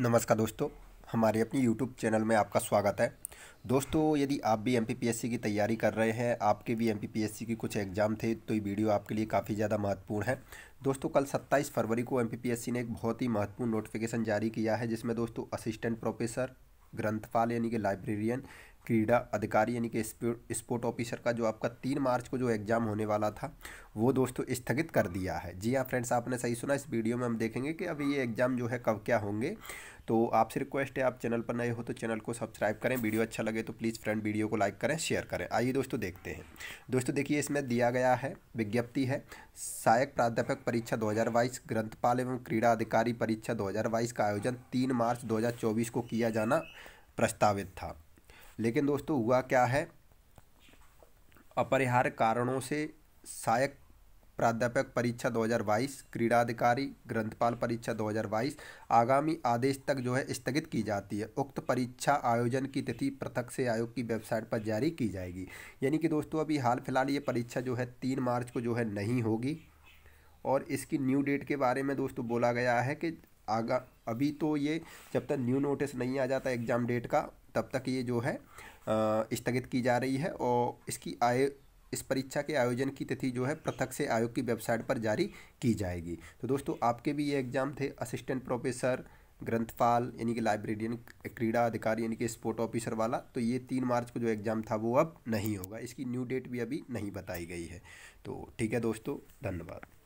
नमस्कार दोस्तों हमारे अपनी YouTube चैनल में आपका स्वागत है दोस्तों यदि आप भी एम की तैयारी कर रहे हैं आपके भी एम की कुछ एग्ज़ाम थे तो ये वीडियो आपके लिए काफ़ी ज़्यादा महत्वपूर्ण है दोस्तों कल 27 फरवरी को एम ने एक बहुत ही महत्वपूर्ण नोटिफिकेशन जारी किया है जिसमें दोस्तों असिस्टेंट प्रोफेसर ग्रंथपाल यानी कि लाइब्रेरियन क्रीड़ा अधिकारी यानी कि स्पोर्ट ऑफिसर का जो आपका तीन मार्च को जो एग्ज़ाम होने वाला था वो दोस्तों स्थगित कर दिया है जी हाँ फ्रेंड्स आपने सही सुना इस वीडियो में हम देखेंगे कि अभी ये एग्ज़ाम जो है कब क्या होंगे तो आपसे रिक्वेस्ट है आप चैनल पर नए हो तो चैनल को सब्सक्राइब करें वीडियो अच्छा लगे तो प्लीज़ फ्रेंड वीडियो को लाइक करें शेयर करें आइए दोस्तों देखते हैं दोस्तों देखिए इसमें दिया गया है विज्ञप्ति है सहायक प्राध्यापक परीक्षा 2022 ग्रंथपाल एवं क्रीड़ा अधिकारी परीक्षा 2022 का आयोजन 3 मार्च 2024 को किया जाना प्रस्तावित था लेकिन दोस्तों हुआ क्या है अपरिहार्य कारणों से सहायक प्राध्यापक परीक्षा 2022 क्रीड़ा अधिकारी ग्रंथपाल परीक्षा 2022 आगामी आदेश तक जो है स्थगित की जाती है उक्त परीक्षा आयोजन की तिथि पृथक से आयोग की वेबसाइट पर जारी की जाएगी यानी कि दोस्तों अभी हाल फिलहाल ये परीक्षा जो है तीन मार्च को जो है नहीं होगी और इसकी न्यू डेट के बारे में दोस्तों बोला गया है कि आगा अभी तो ये जब तक न्यू नोटिस नहीं आ जाता एग्ज़ाम डेट का तब तक ये जो है स्थगित की जा रही है और इसकी आय इस परीक्षा के आयोजन की तिथि जो है पृथक से आयोग की वेबसाइट पर जारी की जाएगी तो दोस्तों आपके भी ये एग्ज़ाम थे असिस्टेंट प्रोफेसर ग्रंथपाल यानी कि लाइब्रेरियन क्रीड़ा अधिकारी यानी कि स्पोर्ट ऑफिसर वाला तो ये तीन मार्च को जो एग्ज़ाम था वो अब नहीं होगा इसकी न्यू डेट भी अभी नहीं बताई गई है तो ठीक है दोस्तों धन्यवाद